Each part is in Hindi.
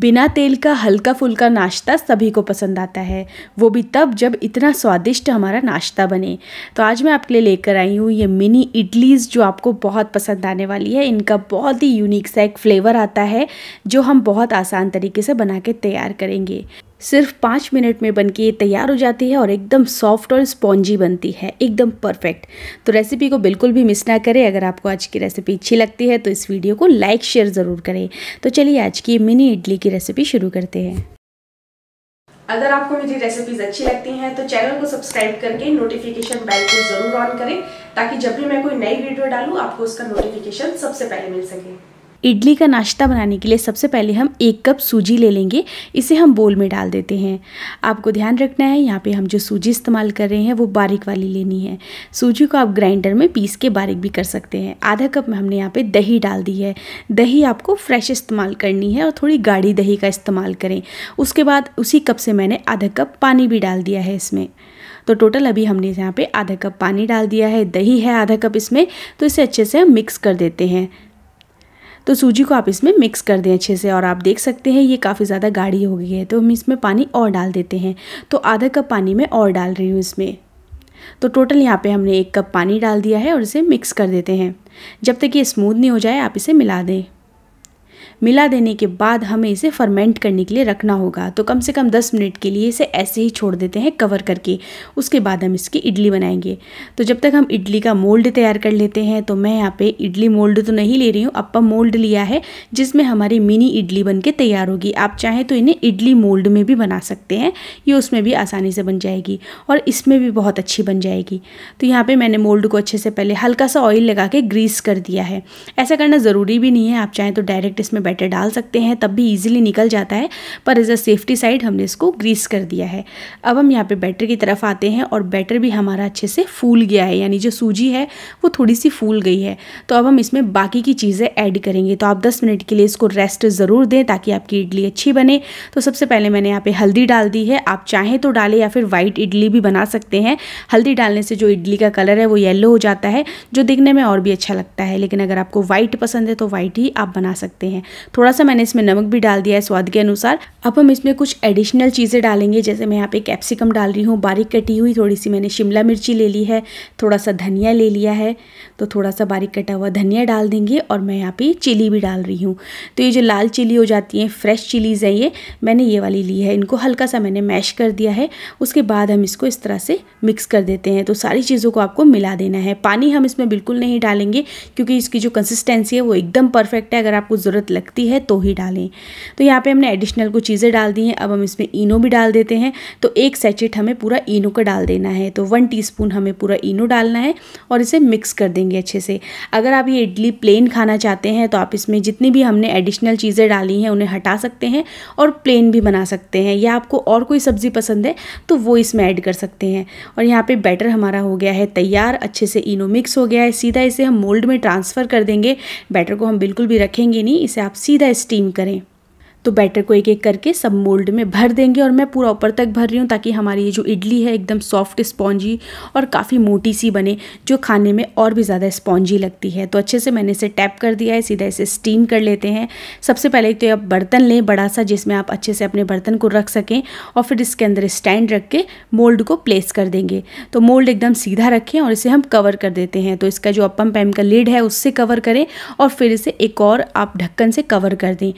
बिना तेल का हल्का फुल्का नाश्ता सभी को पसंद आता है वो भी तब जब इतना स्वादिष्ट हमारा नाश्ता बने तो आज मैं आपके लिए लेकर आई हूँ ये मिनी इडलीज़ जो आपको बहुत पसंद आने वाली है इनका बहुत ही यूनिक सा एक फ्लेवर आता है जो हम बहुत आसान तरीके से बना के तैयार करेंगे सिर्फ पाँच मिनट में बन के तैयार हो जाती है और एकदम सॉफ्ट और स्पॉन्जी बनती है एकदम परफेक्ट तो रेसिपी को बिल्कुल भी मिस ना करें अगर आपको आज की रेसिपी अच्छी लगती है तो इस वीडियो को लाइक शेयर ज़रूर करें तो चलिए आज की मिनी इडली की रेसिपी शुरू करते हैं अगर आपको मेरी रेसिपीज अच्छी लगती हैं तो चैनल को सब्सक्राइब करके नोटिफिकेशन बेल को जरूर ऑन करें ताकि जब भी मैं कोई नई वीडियो डालूं आपको उसका नोटिफिकेशन सबसे पहले मिल सके इडली का नाश्ता बनाने के लिए सबसे पहले हम एक कप सूजी ले लेंगे इसे हम बोल में डाल देते हैं आपको ध्यान रखना है यहाँ पे हम जो सूजी इस्तेमाल कर रहे हैं वो बारीक वाली लेनी है सूजी को आप ग्राइंडर में पीस के बारीक भी कर सकते हैं आधा कप में हमने यहाँ पर दही डाल दी है दही आपको फ्रेश इस्तेमाल करनी है और थोड़ी गाढ़ी दही का इस्तेमाल करें उसके बाद उसी कप से मैंने आधा कप पानी भी डाल दिया है इसमें तो टोटल अभी हमने यहाँ पे आधा कप पानी डाल दिया है दही है आधा कप इसमें तो इसे अच्छे से हम मिक्स कर देते हैं तो सूजी को आप इसमें मिक्स कर दें अच्छे से और आप देख सकते हैं ये काफ़ी ज़्यादा गाढ़ी हो गई है तो हम इसमें पानी और डाल देते हैं तो आधा कप पानी मैं और डाल रही हूँ इसमें तो टोटल यहाँ पे हमने एक कप पानी डाल दिया है और इसे मिक्स कर देते हैं जब तक ये स्मूथ नहीं हो जाए आप इसे मिला दें मिला देने के बाद हमें इसे फर्मेंट करने के लिए रखना होगा तो कम से कम दस मिनट के लिए इसे ऐसे ही छोड़ देते हैं कवर करके उसके बाद हम इसकी इडली बनाएंगे तो जब तक हम इडली का मोल्ड तैयार कर लेते हैं तो मैं यहाँ पे इडली मोल्ड तो नहीं ले रही हूँ अप्पा मोल्ड लिया है जिसमें हमारी मिनी इडली बन के तैयार होगी आप चाहें तो इन्हें इडली मोल्ड में भी बना सकते हैं ये उसमें भी आसानी से बन जाएगी और इसमें भी बहुत अच्छी बन जाएगी तो यहाँ पर मैंने मोल्ड को अच्छे से पहले हल्का सा ऑयल लगा के ग्रीस कर दिया है ऐसा करना ज़रूरी भी नहीं है आप चाहें तो डायरेक्ट इसमें बैटर डाल सकते हैं तब भी इजीली निकल जाता है पर एज अ सेफ्टी साइड हमने इसको ग्रीस कर दिया है अब हम यहाँ पे बैटर की तरफ आते हैं और बैटर भी हमारा अच्छे से फूल गया है यानी जो सूजी है वो थोड़ी सी फूल गई है तो अब हम इसमें बाकी की चीज़ें ऐड करेंगे तो आप दस मिनट के लिए इसको रेस्ट ज़रूर दें ताकि आपकी इडली अच्छी बने तो सबसे पहले मैंने यहाँ पर हल्दी डाल दी है आप चाहें तो डालें या फिर वाइट इडली भी बना सकते हैं हल्दी डालने से जो इडली का कलर है वो येल्लो हो जाता है जो दिखने में और भी अच्छा लगता है लेकिन अगर आपको व्हाइट पसंद है तो वाइट ही आप बना सकते हैं थोड़ा सा मैंने इसमें नमक भी डाल दिया है स्वाद के अनुसार अब हम इसमें कुछ एडिशनल चीज़ें डालेंगे जैसे मैं यहाँ पे कैप्सिकम डाल रही हूँ बारीक कटी हुई थोड़ी सी मैंने शिमला मिर्ची ले ली है थोड़ा सा धनिया ले लिया है तो थोड़ा सा बारीक कटा हुआ धनिया डाल देंगे और मैं यहाँ पर चिली भी डाल रही हूँ तो ये जो लाल चिली हो जाती हैं फ्रेश चिलीज़ हैं ये मैंने ये वाली ली है इनको हल्का सा मैंने मैश कर दिया है उसके बाद हम इसको इस तरह से मिक्स कर देते हैं तो सारी चीज़ों को आपको मिला देना है पानी हम इसमें बिल्कुल नहीं डालेंगे क्योंकि इसकी जो कंसिस्टेंसी है वो एकदम परफेक्ट है अगर आपको ज़रूरत लग सकती है तो ही डालें तो यहाँ पे हमने एडिशनल कुछ चीज़ें डाल दी हैं अब हम इसमें इनो भी डाल देते हैं तो एक सैचेट हमें पूरा इनो का डाल देना है तो वन टी हमें पूरा इनो डालना है और इसे मिक्स कर देंगे अच्छे से अगर आप ये इडली प्लेन खाना चाहते हैं तो आप इसमें जितनी भी हमने एडिशनल चीज़ें डाली हैं उन्हें हटा सकते हैं और प्लेन भी बना सकते हैं या आपको और कोई सब्ज़ी पसंद है तो वो इसमें ऐड कर सकते हैं और यहाँ पे बैटर हमारा हो गया है तैयार अच्छे से इनो मिक्स हो गया है सीधा इसे हम मोल्ड में ट्रांसफ़र कर देंगे बैटर को हम बिल्कुल भी रखेंगे नहीं इसे आप आप सीधा स्टीम करें तो बैटर को एक एक करके सब मोल्ड में भर देंगे और मैं पूरा ऊपर तक भर रही हूँ ताकि हमारी ये जो इडली है एकदम सॉफ्ट स्पॉन्जी और काफ़ी मोटी सी बने जो खाने में और भी ज़्यादा स्पॉन्जी लगती है तो अच्छे से मैंने इसे टैप कर दिया है सीधा इसे स्टीम कर लेते हैं सबसे पहले तो आप बर्तन लें बड़ा सा जिसमें आप अच्छे से अपने बर्तन को रख सकें और फिर इसके अंदर स्टैंड रख के मोल्ड को प्लेस कर देंगे तो मोल्ड एकदम सीधा रखें और इसे हम कवर कर देते हैं तो इसका जो अपम पैम का लिड है उससे कवर करें और फिर इसे एक और आप ढक्कन से कवर कर दें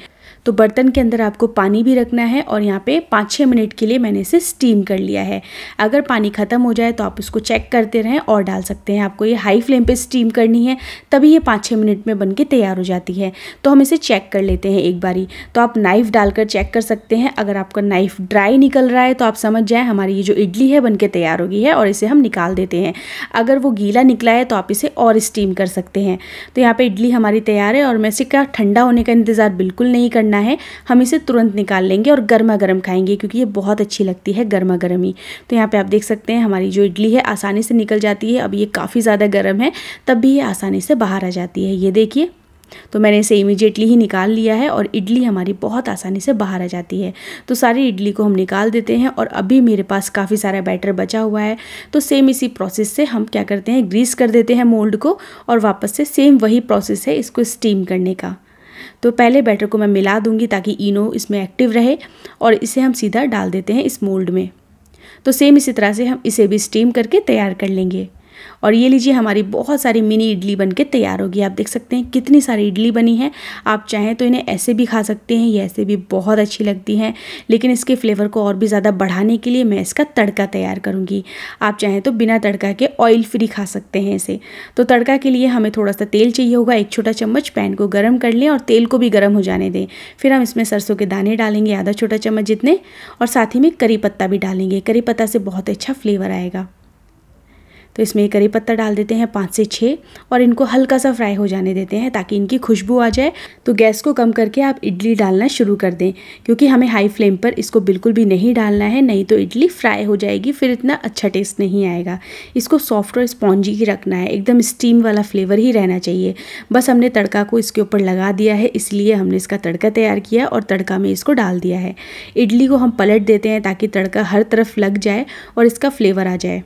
तो बर्तन के अंदर आपको पानी भी रखना है और यहाँ पे पाँच छः मिनट के लिए मैंने इसे स्टीम कर लिया है अगर पानी ख़त्म हो जाए तो आप इसको चेक करते रहें और डाल सकते हैं आपको ये हाई फ्लेम पर स्टीम करनी है तभी ये पाँच छः मिनट में बन के तैयार हो जाती है तो हम इसे चेक कर लेते हैं एक बारी तो आप नाइफ़ डालकर चेक कर सकते हैं अगर आपका नाइफ़ ड्राई निकल रहा है तो आप समझ जाए हमारी ये जो इडली है बन के तैयार हो गई है और इसे हम निकाल देते हैं अगर वो गीला निकला है तो आप इसे और स्टीम कर सकते हैं तो यहाँ पर इडली हमारी तैयार है और मैं इसे क्या ठंडा होने का इंतज़ार बिल्कुल नहीं करना करना है हम इसे तुरंत निकाल लेंगे और गर्मा गर्म खाएंगे क्योंकि ये बहुत अच्छी लगती है गर्मा गर्म ही तो यहाँ पे आप देख सकते हैं हमारी जो इडली है आसानी से निकल जाती है अब ये काफ़ी ज़्यादा गर्म है तब भी ये आसानी से बाहर आ जाती है ये देखिए तो मैंने इसे इमीडिएटली ही निकाल लिया है और इडली हमारी बहुत आसानी से बाहर आ जाती है तो सारी इडली को हम निकाल देते हैं और अभी मेरे पास काफ़ी सारा बैटर बचा हुआ है तो सेम इसी प्रोसेस से हम क्या करते हैं ग्रीस कर देते हैं मोल्ड को और वापस से सेम वही प्रोसेस है इसको स्टीम करने का तो पहले बैटर को मैं मिला दूंगी ताकि इनो इसमें एक्टिव रहे और इसे हम सीधा डाल देते हैं इस मोल्ड में तो सेम इसी तरह से हम इसे भी स्टीम करके तैयार कर लेंगे और ये लीजिए हमारी बहुत सारी मिनी इडली बन तैयार होगी आप देख सकते हैं कितनी सारी इडली बनी है आप चाहें तो इन्हें ऐसे भी खा सकते हैं ये ऐसे भी बहुत अच्छी लगती हैं लेकिन इसके फ्लेवर को और भी ज़्यादा बढ़ाने के लिए मैं इसका तड़का तैयार करूँगी आप चाहें तो बिना तड़का के ऑयल फ्री खा सकते हैं इसे तो तड़का के लिए हमें थोड़ा सा तेल चाहिए होगा एक छोटा चम्मच पैन को गर्म कर लें और तेल को भी गर्म हो जाने दें फिर हम इसमें सरसों के दाने डालेंगे आधा छोटा चम्मच जितने और साथ ही में करी पत्ता भी डालेंगे करी पत्ता से बहुत अच्छा फ्लेवर आएगा तो इसमें करी पत्ता डाल देते हैं पाँच से छः और इनको हल्का सा फ्राई हो जाने देते हैं ताकि इनकी खुशबू आ जाए तो गैस को कम करके आप इडली डालना शुरू कर दें क्योंकि हमें हाई फ्लेम पर इसको बिल्कुल भी नहीं डालना है नहीं तो इडली फ्राई हो जाएगी फिर इतना अच्छा टेस्ट नहीं आएगा इसको सॉफ्ट और स्पॉन्जी ही रखना है एकदम स्टीम वाला फ्लेवर ही रहना चाहिए बस हमने तड़का को इसके ऊपर लगा दिया है इसलिए हमने इसका तड़का तैयार किया और तड़का में इसको डाल दिया है इडली को हम पलट देते हैं ताकि तड़का हर तरफ लग जाए और इसका फ्लेवर आ जाए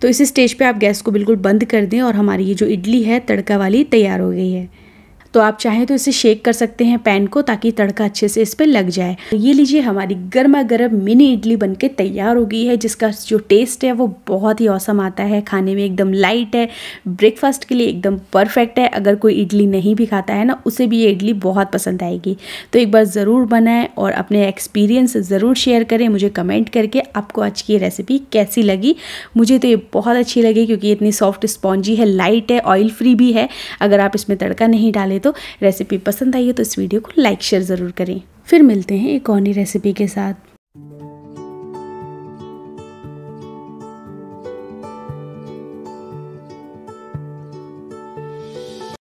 तो इस स्टेज पे आप गैस को बिल्कुल बंद कर दें और हमारी ये जो इडली है तड़का वाली तैयार हो गई है तो आप चाहें तो इसे शेक कर सकते हैं पैन को ताकि तड़का अच्छे से इस पर लग जाए तो ये लीजिए हमारी गर्मा गर्म मिनी इडली बन के तैयार हो गई है जिसका जो टेस्ट है वो बहुत ही औसम आता है खाने में एकदम लाइट है ब्रेकफास्ट के लिए एकदम परफेक्ट है अगर कोई इडली नहीं भी खाता है ना उसे भी ये इडली बहुत पसंद आएगी तो एक बार ज़रूर बनाएं और अपने एक्सपीरियंस ज़रूर शेयर करें मुझे कमेंट करके आपको आज की रेसिपी कैसी लगी मुझे तो ये बहुत अच्छी लगी क्योंकि इतनी सॉफ्ट स्पॉन्जी है लाइट है ऑयल फ्री भी है अगर आप इसमें तड़का नहीं डालें तो रेसिपी पसंद आई है तो इस वीडियो को लाइक शेयर ज़रूर करें फिर मिलते हैं एक और नई रेसिपी के साथ